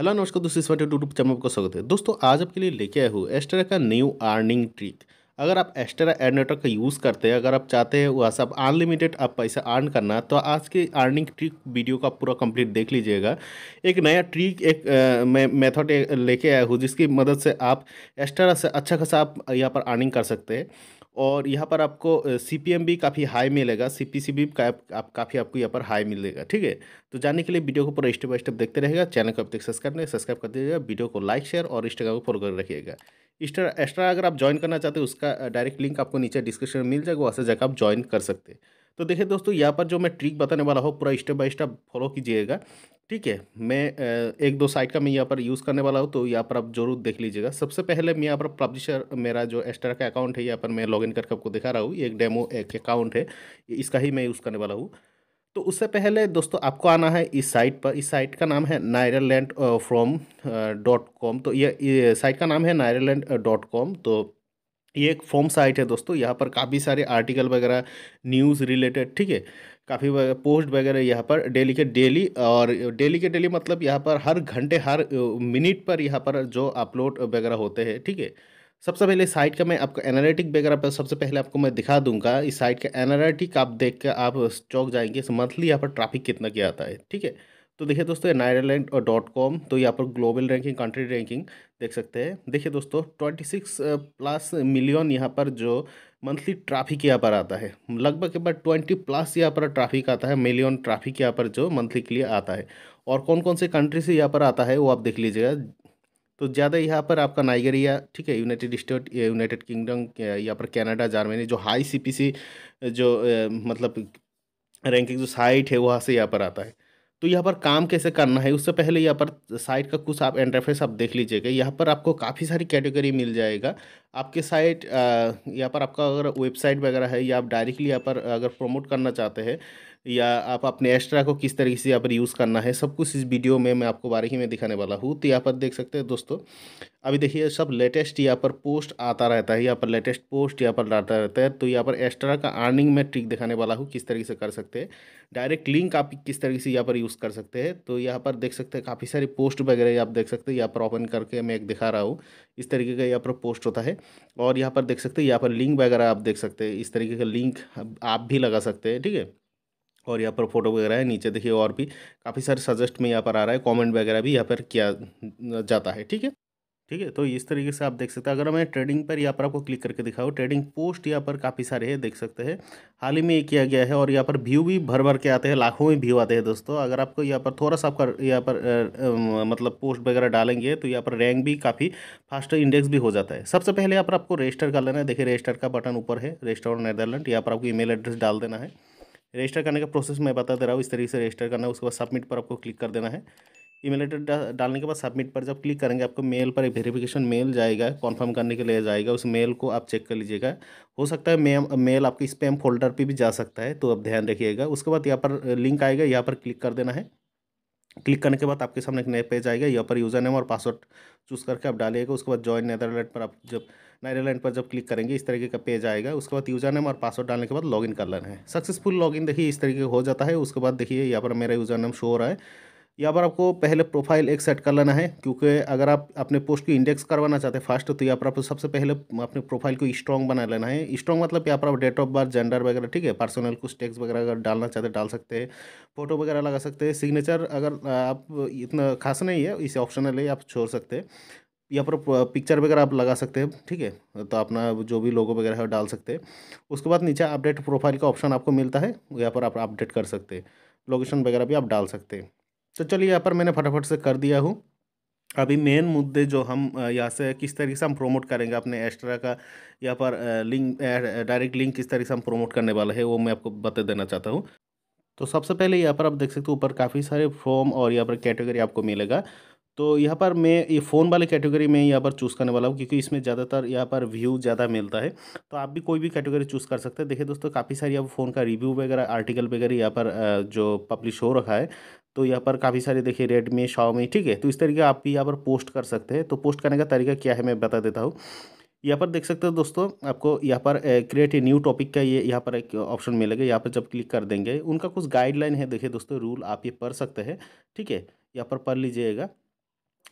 hello नमस्कार दोस्तों इस वाले यूट्यूब चैनल आपका स्वागत है दोस्तों आज आपके लिए लेके आए हूँ एस्टेरा का न्यू अर्निंग ट्रिक अगर आप एस्टेरा एड नेटवर्क का यूज़ करते हैं अगर आप चाहते हैं वह सब अनलिमिटेड आप पैसा अर्न करना तो आज के अर्निंग ट्रिक वीडियो का पूरा कंप्लीट देख लीजिएगा एक नया ट्रिक एक मेथड लेके आया हूँ जिसकी मदद से आप एस्टेरा से अच्छा खासा आप यहाँ पर अर्निंग कर सकते हैं और यहाँ पर आपको सी भी काफ़ी हाई मिलेगा सी पी भी आप, काफ़ी आपको यहाँ पर हाई मिलेगा ठीक है तो जानने के लिए वीडियो को पूरा स्टेप बाय स्टेप देखते रहेगा चैनल को अब तक सब्सक्राइब नहीं सब्सक्राइब कर दीजिएगा वीडियो को लाइक शेयर और इंस्टाग्राम को फॉलो कर रखिएगा एक्स्ट्रा अगर आप ज्वाइन करना चाहते हो उसका डायरेक्ट लिंक आपको नीचे डिस्क्रिप्शन में मिल जाएगा वहाँ से जाकर आप ज्वाइन कर सकते हैं तो देखिए दोस्तों यहाँ पर जो मैं ट्रिक बताने वाला हूँ पूरा स्टेप बाय स्टेप फॉलो कीजिएगा ठीक है मैं एक दो साइट का मैं यहाँ पर यूज़ करने वाला हूँ तो यहाँ पर आप जरूर देख लीजिएगा सबसे पहले मैं यहाँ पर पब्लिशर मेरा जो एस्टर का अकाउंट है यहाँ पर मैं इन करके आपको दिखा रहा हूँ एक डेमो एक अकाउंट है इसका ही मैं यूज़ करने वाला हूँ तो उससे पहले दोस्तों आपको आना है इस साइट पर इस साइट का नाम है नायरलैंड फ्रॉम डॉट कॉम तो ये साइट का नाम है नायरलैंड डॉट कॉम तो ये एक फॉर्म साइट है दोस्तों यहाँ पर काफ़ी सारे आर्टिकल वगैरह न्यूज़ रिलेटेड ठीक है काफ़ी पोस्ट वगैरह यहाँ पर डेली के डेली और डेली के डेली मतलब यहाँ पर हर घंटे हर मिनट पर यहाँ पर जो अपलोड वगैरह होते हैं ठीक है सबसे पहले साइट का मैं आपको एनालिटिक वगैरह पर सबसे पहले आपको मैं दिखा दूंगा इस साइट का एनालिटिक आप देख के आप चौक जाएंगे मंथली यहाँ पर ट्रैफिक कितना क्या आता है ठीक है तो देखिए दोस्तों नायरलैंड और डॉट कॉम तो यहाँ पर ग्लोबल रैंकिंग कंट्री रैंकिंग देख सकते हैं देखिए दोस्तों ट्वेंटी सिक्स प्लस मिलियन यहाँ पर जो मंथली ट्रैफिक यहाँ पर आता है लगभग एक बार ट्वेंटी प्लस यहाँ पर ट्रैफिक आता है मिलियन ट्रैफिक यहाँ पर जो मंथली के लिए आता है और कौन कौन से कंट्री से यहाँ पर आता है वो आप देख लीजिएगा तो ज़्यादा यहाँ पर आपका नाइगेरिया ठीक है यूनाइटेड स्टेट यूनाइटेड किंगडम यहाँ पर कैनाडा जर्मनी जो हाई सी जो मतलब रैंकिंग जो साइट है वहाँ से यहाँ पर आता है तो यहाँ पर काम कैसे करना है उससे पहले यहाँ पर साइट का कुछ आप इंटरफेस आप देख लीजिएगा यहाँ पर आपको काफ़ी सारी कैटेगरी मिल जाएगा आपके साइट यहाँ पर आपका अगर वेबसाइट वगैरह है या आप डायरेक्टली यहाँ पर अगर प्रमोट करना चाहते हैं या आप अपने एक्स्ट्रा को किस तरीके से यहाँ पर यूज़ करना है सब कुछ इस वीडियो में मैं आपको ही में दिखाने वाला हूँ तो यहाँ पर देख सकते हैं दोस्तों अभी देखिए सब लेटेस्ट यहाँ पर पोस्ट आता रहता है यहाँ पर लेटेस्ट पोस्ट यहाँ पर डालता रहता है तो यहाँ पर एक्स्ट्रा का अर्निंग में ट्रिक दिखाने वाला हूँ किस तरीके से कर सकते हैं डायरेक्ट लिंक आप किस तरीके से यहाँ पर यूज़ कर सकते हैं तो यहाँ पर देख सकते हैं काफ़ी सारी पोस्ट वगैरह आप देख सकते हैं यहाँ पर ओपन करके मैं एक दिखा रहा हूँ इस तरीके का यहाँ पर पोस्ट होता है और यहाँ पर देख सकते हैं यहाँ पर लिंक वगैरह आप देख सकते हैं इस तरीके का लिंक आप भी लगा सकते हैं ठीक है और यहाँ पर फोटो वगैरह है नीचे देखिए और भी काफ़ी सारे सजेस्ट में यहाँ पर आ रहा है कमेंट वगैरह भी यहाँ पर किया जाता है ठीक है ठीक है तो इस तरीके से आप देख सकते हैं अगर मैं ट्रेडिंग पर यहाँ पर आपको क्लिक करके दिखाऊँ ट्रेडिंग पोस्ट यहाँ पर काफ़ी सारे हैं देख सकते हैं हाल ही में ये किया गया है और यहाँ पर व्यू भी भर भर के आते हैं लाखों में व्यू आते हैं दोस्तों अगर आपको यहाँ पर थोड़ा सा आपका यहाँ पर मतलब पोस्ट वगैरह डालेंगे तो यहाँ पर रैंक भी काफ़ी फास्ट इंडेक्स भी हो जाता है सबसे पहले यहाँ पर आपको रजिस्टर कर लेना है देखिए रजिस्टर का बटन ऊपर है रजिस्टर और नैदरलैंड यहाँ पर आपको ई एड्रेस डाल देना है रजिस्टर करने का प्रोसेस मैं बता दे रहा हूँ इस तरीके से रजिस्टर करना है उसके बाद सबमिट पर आपको क्लिक कर देना है ईमेल मेल डा, डालने के बाद सबमिट पर जब क्लिक करेंगे आपको मेल पर एक वेरिफिकेशन मेल जाएगा कॉन्फर्म करने के लिए जाएगा उस मेल को आप चेक कर लीजिएगा हो सकता है मे, मेल आपके स्पैम फोल्डर पर भी जा सकता है तो आप ध्यान रखिएगा उसके बाद यहाँ पर लिंक आएगा यहाँ पर क्लिक कर देना है क्लिक करने के बाद आपके सामने एक नया पेज आएगा यहाँ पर यूज़र नेम और पासवर्ड चूज़ करके आप डालिएगा उसके बाद जॉइन नेदरलैंड पर आप जब नायरल पर जब क्लिक करेंगे इस तरीके का पेज आएगा उसके बाद यूजर नेम और पासवर्ड डालने के बाद लॉगिन कर लेना है सक्सेसफुल लॉगिन देखिए इस तरीके हो जाता है उसके बाद देखिए यहाँ पर मेरा यूजर नेम शो हो रहा है यहाँ पर आपको पहले प्रोफाइल एक सेट कर लेना है क्योंकि अगर आप अपने पोस्ट को इंडेक्स करवाना चाहते हैं फास्ट तो यहाँ पर आपको सबसे पहले अपने प्रोफाइल को स्ट्रॉन्ग बना लेना है स्ट्रॉन्ग मतलब यहाँ पर आप डेट ऑफ बर्थ जेंडर वगैरह ठीक है पर्सनल कुछ टेक्स वगैरह अगर डालना चाहते हैं डाल सकते हैं फोटो वगैरह लगा सकते हैं सिग्नेचर अगर आप इतना खास नहीं है इसे ऑप्शनल है आप छोड़ सकते हैं यहाँ पर पिक्चर वगैरह आप लगा सकते हैं ठीक है तो अपना जो भी लोगो वगैरह है डाल सकते हैं उसके बाद नीचे अपडेट प्रोफाइल का ऑप्शन आपको मिलता है यहाँ पर आप अपडेट कर सकते हैं लोकेशन वगैरह भी आप डाल सकते हैं तो चलिए यहाँ पर मैंने फटाफट से कर दिया हूँ अभी मेन मुद्दे जो हम यहाँ से किस तरीके से हम प्रोमोट करेंगे अपने एक्स्ट्रा का यहाँ पर लिंक डायरेक्ट लिंक किस तरीके से हम प्रोमोट करने वाला है वो मैं आपको बता देना चाहता हूँ तो सबसे पहले यहाँ पर आप देख सकते हो ऊपर काफ़ी सारे फॉर्म और यहाँ पर कैटेगरी आपको मिलेगा तो यहाँ पर मैं ये फ़ोन वाले कैटेगरी में यहाँ पर चूज़ करने वाला हूँ क्योंकि इसमें ज़्यादातर यहाँ पर व्यू ज़्यादा मिलता है तो आप भी कोई भी कैटेगरी चूज़ कर सकते हैं देखिए दोस्तों काफ़ी सारी यहाँ फ़ोन का रिव्यू वगैरह आर्टिकल वगैरह यहाँ पर जो पब्लिश हो रखा है तो यहाँ पर काफ़ी सारे देखिए रेडमी शाओमी ठीक है तो इस तरीके आप भी यहाँ पर पोस्ट कर सकते हैं तो पोस्ट करने का तरीका क्या है मैं बता देता हूँ यहाँ पर देख सकते हो दोस्तों आपको यहाँ पर क्रिएट ए न्यू टॉपिक का ये यहाँ पर एक ऑप्शन मिलेगा यहाँ पर जब क्लिक कर देंगे उनका कुछ गाइडलाइन है देखिए दोस्तों रूल आप ये पढ़ सकते हैं ठीक है यहाँ पर पढ़ लीजिएगा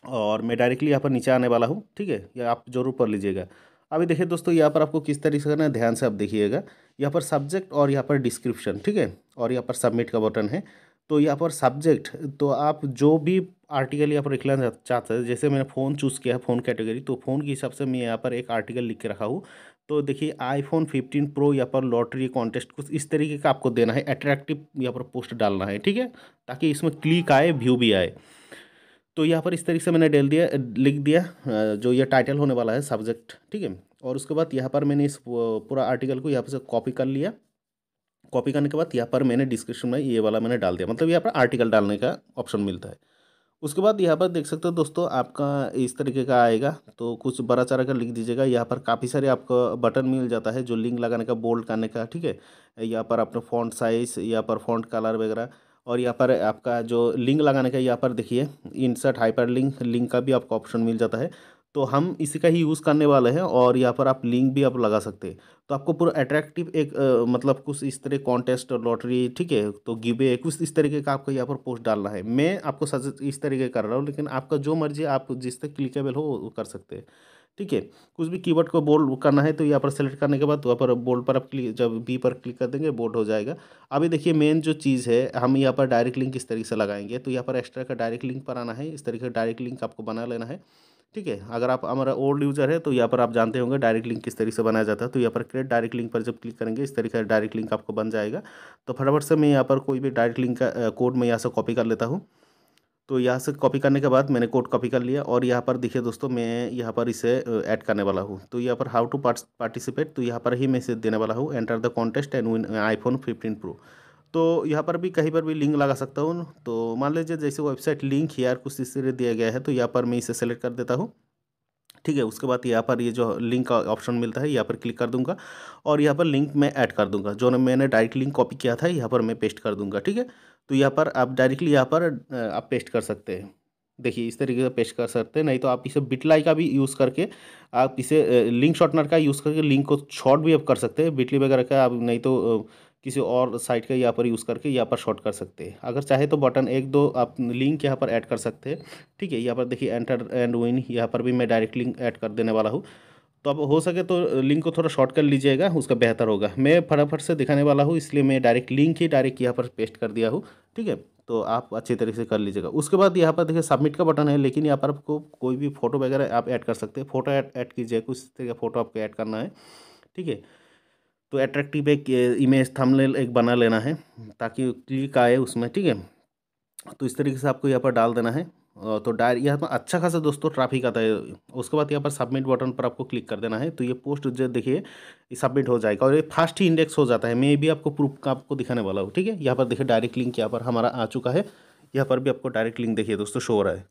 और मैं डायरेक्टली यहाँ पर नीचे आने वाला हूँ ठीक है या आप जरूर पढ़ लीजिएगा अभी देखिए दोस्तों यहाँ पर आपको किस तरीके से करना है ध्यान से आप देखिएगा यहाँ पर सब्जेक्ट और यहाँ पर डिस्क्रिप्शन ठीक है और यहाँ पर सबमिट का बटन है तो यहाँ पर सब्जेक्ट तो आप जो भी आर्टिकल यहाँ पर लिखना चाहते हैं जैसे मैंने फ़ोन चूज़ किया है फ़ोन कैटेगरी तो फ़ोन के हिसाब से मैं यहाँ पर एक आर्टिकल लिख के रखा हूँ तो देखिए आईफोन फिफ्टीन प्रो यहाँ पर लॉटरी कॉन्टेस्ट कुछ इस तरीके का आपको देना है अट्रैक्टिव यहाँ पर पोस्ट डालना है ठीक है ताकि इसमें क्लिक आए व्यू भी आए तो यहाँ पर इस तरीके से मैंने डेल दिया लिख दिया जो ये टाइटल होने वाला है सब्जेक्ट ठीक है और उसके बाद यहाँ पर मैंने इस पूरा आर्टिकल को यहाँ पर से कॉपी कर लिया कॉपी करने के बाद यहाँ पर मैंने डिस्क्रिप्शन में ये वाला मैंने डाल दिया मतलब यहाँ पर आर्टिकल डालने का ऑप्शन मिलता है उसके बाद यहाँ पर देख सकते हो दोस्तों आपका इस तरीके का आएगा तो कुछ बड़ा चारा का लिख दीजिएगा यहाँ पर काफ़ी सारे आपको बटन मिल जाता है जो लिंक लगाने का बोल्ड करने का ठीक है यहाँ पर आपने फॉन्ट साइज़ यहाँ पर फॉन्ट कलर वगैरह और यहाँ पर आपका जो लिंक लगाने का यहाँ पर देखिए इंसर्ट हाइपर लिंक लिंक का भी आपको ऑप्शन मिल जाता है तो हम इसी का ही यूज़ करने वाले हैं और यहाँ पर आप लिंक भी आप लगा सकते हैं तो आपको पूरा अट्रैक्टिव एक आ, मतलब कुछ इस तरह कॉन्टेस्ट और लॉटरी ठीक है तो गिवे कुछ इस तरीके का आपको यहाँ पर पोस्ट डालना है मैं आपको सजेस्ट इस तरीके कर रहा हूँ लेकिन आपका जो मर्जी आप जिस तक क्लिकेबल हो वो कर सकते हैं ठीक है कुछ भी कीवर्ड को बोल्ड करना है तो यहाँ पर सेलेक्ट करने के बाद वहाँ पर बोल्ड पर आप क्लिक जब बी पर क्लिक कर देंगे बोल्ड हो जाएगा अभी देखिए मेन जो चीज़ है हम यहाँ पर डायरेक्ट लिंक इस तरीके से लगाएंगे तो यहाँ पर एक्स्ट्रा का डायरेक्ट लिंक पर आना है इस तरीके का डायरेक्ट लिंक आपको बना लेना है ठीक है अगर आप हमारा ओल्ड यूज़र है तो यहाँ पर आप जानते होंगे डायरेक्ट लिंक किस तरीके से बनाया जाता है तो यहाँ पर क्रिएट डायरेक्ट लिंक पर जब क्लिक करेंगे इस तरीके का डायरेक्ट लिंक आपको बन जाएगा तो फटाफट से मैं यहाँ पर कोई भी डायरेक्ट लिंक का कोड मैं यहाँ से कॉपी कर लेता हूँ तो यहाँ से कॉपी करने के बाद मैंने कोड कॉपी कर लिया और यहाँ पर देखिए दोस्तों मैं यहाँ पर इसे ऐड करने वाला हूँ तो यहाँ पर हाउ टू पार्टिसिपेट तो यहाँ पर ही मैं इसे देने वाला हूँ enter the contest and win iPhone fifteen pro तो यहाँ पर भी कहीं पर भी लिंक लगा सकता हूँ तो मान लीजिए जैसे वेबसाइट लिंक यार कुछ इस तरह दिया गया है तो यहाँ पर मैं इसे सेलेक्ट कर देता हूँ ठीक है उसके बाद यहाँ पर ये जो लिंक का ऑप्शन मिलता है यहाँ पर क्लिक कर दूंगा और यहाँ पर लिंक मैं ऐड कर दूंगा जो मैंने डायरेक्ट लिंक कॉपी किया था यहाँ पर मैं पेस्ट कर दूंगा ठीक है तो यहाँ पर आप डायरेक्टली यहाँ पर आप पेस्ट कर सकते हैं देखिए इस तरीके से पेस्ट कर सकते हैं नहीं तो आप इसे बिटलाई का भी यूज़ करके आप इसे लिंक शॉर्टनर का यूज़ करके लिंक को शॉर्ट भी आप कर सकते हैं बिटली वगैरह का आप नहीं तो किसी और साइट का यहाँ पर यूज़ करके यहाँ पर शॉर्ट कर सकते हैं अगर चाहे तो बटन एक दो आप लिंक यहाँ पर ऐड कर सकते हैं ठीक है यहाँ पर देखिए एंटर एंड विन यहाँ पर भी मैं डायरेक्ट लिंक ऐड कर देने वाला हूँ तो आप हो सके तो लिंक को थोड़ा शॉर्ट कर लीजिएगा उसका बेहतर होगा मैं फटाफट से दिखाने वाला हूँ इसलिए मैं डायरेक्ट लिंक ही डायरेक्ट यहाँ पर पेस्ट कर दिया हूँ ठीक है तो आप अच्छी तरीके से कर लीजिएगा उसके बाद यहाँ पर देखिए सबमिट का बटन है लेकिन यहाँ पर आपको कोई भी फोटो वगैरह आप ऐड कर सकते हैं फोटो ऐड ऐड कीजिए कुछ तरीके फोटो आपको ऐड करना है ठीक है तो एट्रैक्टिव एक इमेज थंबनेल एक बना लेना है ताकि क्लिक आए उसमें ठीक है तो इस तरीके से आपको यहाँ पर डाल देना है तो डायर यहाँ पर अच्छा खासा दोस्तों ट्रैफिक आता है उसके बाद यहाँ पर सबमिट बटन पर आपको क्लिक कर देना है तो ये पोस्ट जो देखिए सबमिट हो जाएगा और ये फास्ट ही इंडेक्स हो जाता है मैं भी आपको प्रूफ का आपको दिखाने वाला हूँ ठीक है यहाँ पर देखिए डायरेक्ट लिंक यहाँ पर हमारा आ चुका है यहाँ पर भी आपको डायरेक्ट लिंक देखिए दोस्तों शो हो रहा है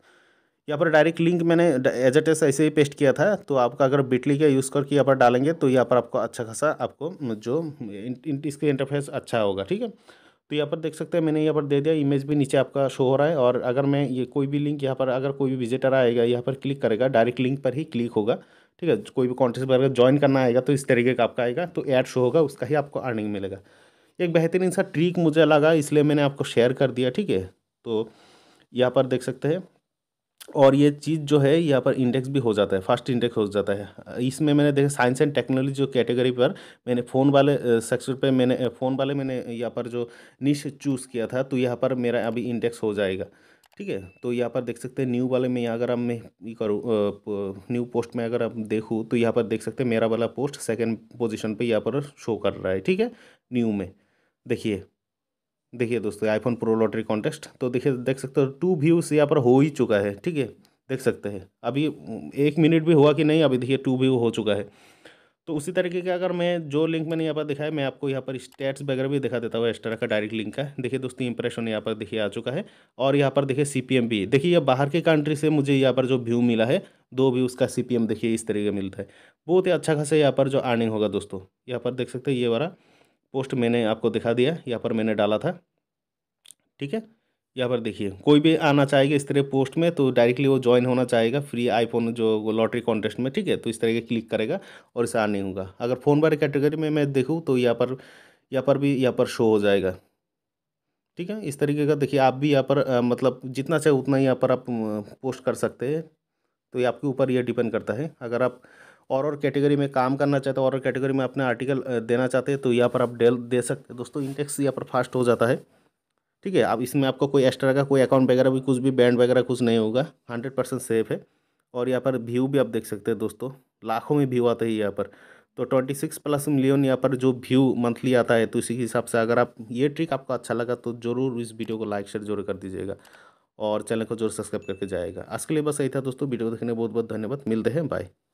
यहाँ पर डायरेक्ट लिंक मैंने एज ए टेस्ट ऐसे ही पेस्ट किया था तो आपका अगर बिटली का यूज़ करके यहाँ पर डालेंगे तो यहाँ पर आपको अच्छा खासा आपको जो इसके इंटरफेस अच्छा होगा ठीक है तो यहाँ पर देख सकते हैं मैंने यहाँ पर दे दिया इमेज भी नीचे आपका शो हो रहा है और अगर मैं ये कोई भी लिंक यहाँ पर अगर कोई भी विजिटर आएगा यहाँ पर क्लिक करेगा डायरेक्ट लिंक पर ही क्लिक होगा ठीक है कोई भी कॉन्टेस्ट पर अगर ज्वाइन करना आएगा तो इस तरीके का आपका आएगा तो ऐड शो होगा उसका ही आपको अर्निंग मिलेगा एक बेहतरीन सा ट्रिक मुझे लगा इसलिए मैंने आपको शेयर कर दिया ठीक है तो यहाँ पर देख सकते हैं और ये चीज़ जो है यहाँ पर इंडेक्स भी हो जाता है फर्स्ट इंडेक्स हो जाता है इसमें मैंने देखा साइंस एंड टेक्नोलॉजी जो कैटेगरी पर मैंने फ़ोन वाले सेक्शन पे मैंने फ़ोन वाले मैंने यहाँ पर जो निश चूज़ किया था तो यहाँ पर मेरा अभी इंडेक्स हो जाएगा ठीक है तो यहाँ पर देख सकते हैं न्यू वाले में अगर आप मैं करूँ न्यू पोस्ट में अगर आप देखूँ तो यहाँ पर देख सकते हैं मेरा वाला पोस्ट सेकेंड पोजिशन पर यहाँ पर शो कर रहा है ठीक है न्यू में देखिए देखिए दोस्तों आईफोन प्रो लॉटरी कॉन्टेस्ट तो देखिए देख सकते हो टू व्यूज़ यहाँ पर हो ही चुका है ठीक है देख सकते हैं अभी एक मिनट भी हुआ कि नहीं अभी देखिए टू व्यू हो चुका है तो उसी तरीके का अगर मैं जो लिंक मैंने यहाँ पर दिखाया मैं आपको यहाँ पर स्टेट्स वगैरह भी दिखा देता हूँ एक्स्ट्रा का डायरेक्ट लिंक का देखिए दोस्तों इंप्रेशन यहाँ पर देखिए आ चुका है और यहाँ पर देखिए सी भी देखिए ये बाहर के कंट्री से मुझे यहाँ पर जो व्यू मिला है दो भी उसका सी देखिए इस तरीके मिलता है बहुत ही अच्छा खासा यहाँ पर जो अर्निंग होगा दोस्तों यहाँ पर देख सकते हैं ये वाला पोस्ट मैंने आपको दिखा दिया यहाँ पर मैंने डाला था ठीक है यहाँ पर देखिए कोई भी आना चाहेगा इस तरह पोस्ट में तो डायरेक्टली वो ज्वाइन होना चाहेगा फ्री आईफोन जो लॉटरी कॉन्टेस्ट में ठीक है तो इस तरह के क्लिक करेगा और इसे आने होगा अगर फ़ोन वाले कैटेगरी में मैं देखूँ तो यहाँ पर यहाँ पर भी यहाँ पर शो हो जाएगा ठीक है इस तरीके का देखिए आप भी यहाँ पर आ, मतलब जितना चाहे उतना यहाँ पर आप पोस्ट कर सकते हैं तो ये आपके ऊपर ये डिपेंड करता है अगर आप और और कैटेगरी में काम करना चाहते हो और और कैटेगरी में अपने आर्टिकल देना चाहते हैं तो यहाँ पर आप डेल दे सकते हैं दोस्तों इंडेक्स यहाँ पर फास्ट हो जाता है ठीक है अब इसमें आपको कोई एक्स्ट्रा का कोई अकाउंट वगैरह भी कुछ भी बैंड वगैरह कुछ नहीं होगा हंड्रेड परसेंट सेफ है और यहाँ पर व्यू भी आप देख सकते हैं दोस्तों लाखों में व्यू आते हैं यहाँ पर तो ट्वेंटी सिक्स प्लस मिलियन यहाँ पर जो व्यू मंथली आता है तो इसी हिसाब से अगर आप ये ट्रिक आपको अच्छा लगा तो ज़रूर इस वीडियो को लाइक शेयर जरूर कर दीजिएगा और चैनल को जरूर सब्सक्राइब करके जाएगा आज के लिए बस यही था दोस्तों वीडियो को देखने बहुत बहुत धन्यवाद मिलते हैं बाय